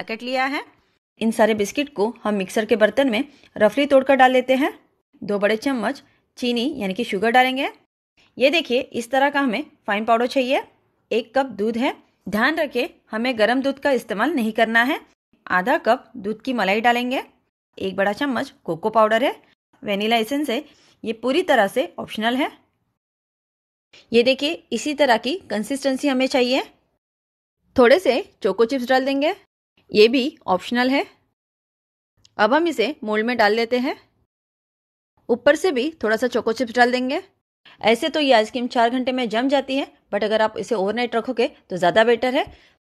packet लिया है इन सारे बिस्किट को हम मिक्सर के बर्तन में रफली तोड़कर डाल लेते हैं दो बड़े चम्मच चीनी यानी कि शुगर डालेंगे ये देखिए इस तरह का हमें फाइन पाउडर चाहिए एक कप दूध है ध्यान रखें हमें गर्म दूध का इस्तेमाल नहीं करना है आधा कप दूध की मलाई डालेंगे एक बड़ा चम्मच कोको पाउडर है वेनिला एसेंस है ये पूरी तरह से ऑप्शनल है ये देखिए इसी तरह की कंसिस्टेंसी हमें चाहिए थोड़े से चोको चिप्स डाल देंगे ये भी ऑप्शनल है अब हम इसे मोल्ड में डाल लेते हैं ऊपर से भी थोड़ा सा चोको चिप्स डाल देंगे ऐसे तो ये आइसक्रीम चार घंटे में जम जाती है बट अगर आप इसे ओवरनाइट रखोगे तो ज़्यादा बेटर है